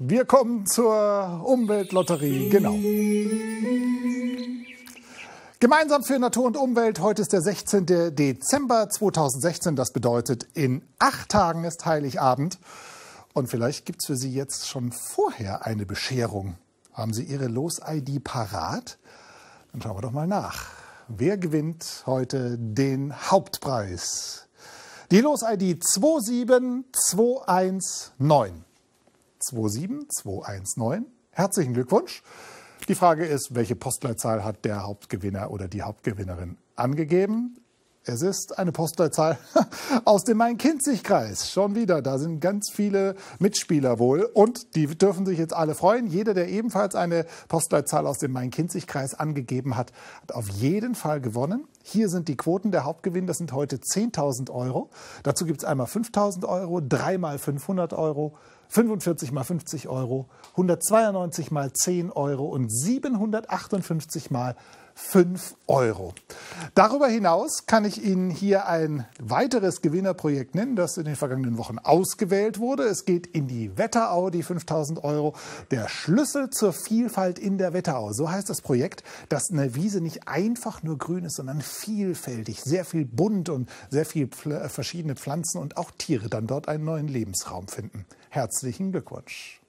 Wir kommen zur Umweltlotterie, genau. Gemeinsam für Natur und Umwelt, heute ist der 16. Dezember 2016, das bedeutet, in acht Tagen ist Heiligabend. Und vielleicht gibt es für Sie jetzt schon vorher eine Bescherung. Haben Sie Ihre Los-ID parat? Dann schauen wir doch mal nach. Wer gewinnt heute den Hauptpreis? Die Los-ID 27219. 27219. Herzlichen Glückwunsch. Die Frage ist, welche Postleitzahl hat der Hauptgewinner oder die Hauptgewinnerin angegeben? Es ist eine Postleitzahl aus dem Main-Kinzig-Kreis. Schon wieder, da sind ganz viele Mitspieler wohl. Und die dürfen sich jetzt alle freuen. Jeder, der ebenfalls eine Postleitzahl aus dem Main-Kinzig-Kreis angegeben hat, hat auf jeden Fall gewonnen. Hier sind die Quoten. Der Hauptgewinn, das sind heute 10.000 Euro. Dazu gibt es einmal 5.000 Euro, dreimal 500 Euro, 45 mal 50 Euro, 192 mal 10 Euro und 758 mal 5 Euro. Darüber hinaus kann ich Ihnen hier ein weiteres Gewinnerprojekt nennen, das in den vergangenen Wochen ausgewählt wurde. Es geht in die Wetterau, die 5000 Euro. Der Schlüssel zur Vielfalt in der Wetterau. So heißt das Projekt, dass eine Wiese nicht einfach nur grün ist, sondern vielfältig, sehr viel bunt und sehr viel äh, verschiedene Pflanzen und auch Tiere dann dort einen neuen Lebensraum finden. Herzlichen Glückwunsch.